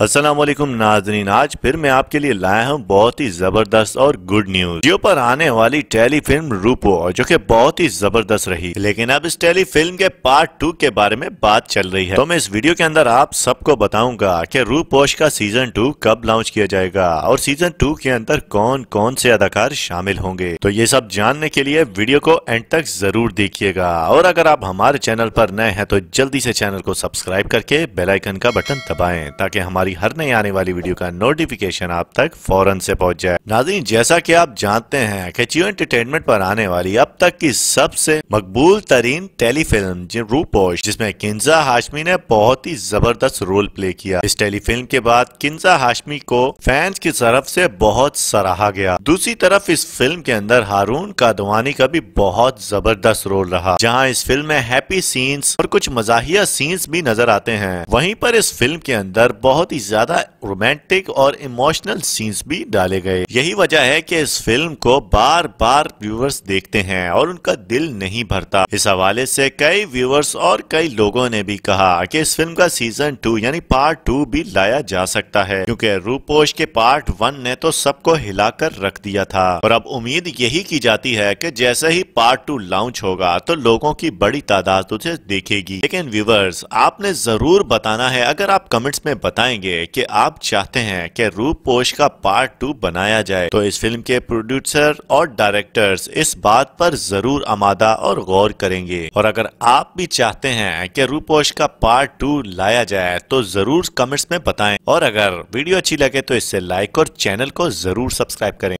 असलम नाजरीन आज फिर मैं आपके लिए लाया हूँ बहुत ही ज़बरदस्त और गुड न्यूज़ जियो पर आने वाली टेली फिल्म रूपो जो कि बहुत ही ज़बरदस्त रही लेकिन अब इस टेली फिल्म के पार्ट टू के बारे में बात चल रही है तो मैं इस वीडियो के अंदर आप सबको बताऊंगा कि रूपोश का सीजन टू कब लॉन्च किया जाएगा और सीजन टू के अंदर कौन कौन से अदाकार शामिल होंगे तो ये सब जानने के लिए वीडियो को एंड तक जरूर देखिएगा और अगर आप हमारे चैनल पर नए हैं तो जल्दी से चैनल को सब्सक्राइब करके बेलाइकन का बटन दबाए ताकि हमारे हमारी हर नई आने वाली वीडियो का नोटिफिकेशन आप तक फौरन से पहुंच जाए नाजरीन जैसा कि आप जानते हैं कि एंटरटेनमेंट e पर आने वाली अब तक की सबसे मकबूल तरीन टेलीफिल्म रूपोश जिसमें किन्जा हाशमी ने बहुत ही जबरदस्त रोल प्ले किया इस टेलीफिल्म के बाद किन्जा हाशमी को फैंस की तरफ से बहुत सराहा गया दूसरी तरफ इस फिल्म के अंदर हारून कादवानी का भी बहुत जबरदस्त रोल रहा जहाँ इस फिल्म में हैप्पी सीन्स और कुछ मजाहिया सीन्स भी नजर आते हैं वहीं पर इस फिल्म के अंदर बहुत ही काफी ज्यादा रोमांटिक और इमोशनल सीन्स भी डाले गए यही वजह है कि इस फिल्म को बार बार व्यूवर्स देखते हैं और उनका दिल नहीं भरता इस हवाले से कई व्यूवर्स और कई लोगों ने भी कहा कि इस फिल्म का सीजन टू यानी पार्ट टू भी लाया जा सकता है क्योंकि रूपोश के पार्ट वन ने तो सबको हिलाकर रख दिया था और अब उम्मीद यही की जाती है की जैसे ही पार्ट टू लॉन्च होगा तो लोगों की बड़ी तादाद उसे देखेगी लेकिन व्यूवर्स आपने जरूर बताना है अगर आप कमेंट्स में बताएंगे लगे कि आप चाहते हैं कि रूप पोष का पार्ट टू बनाया जाए तो इस फिल्म के प्रोड्यूसर और डायरेक्टर्स इस बात पर जरूर आमादा और गौर करेंगे और अगर आप भी चाहते हैं कि पोष का पार्ट टू लाया जाए तो जरूर कमेंट्स में बताएं और अगर वीडियो अच्छी लगे तो इससे लाइक और चैनल को जरूर सब्सक्राइब करें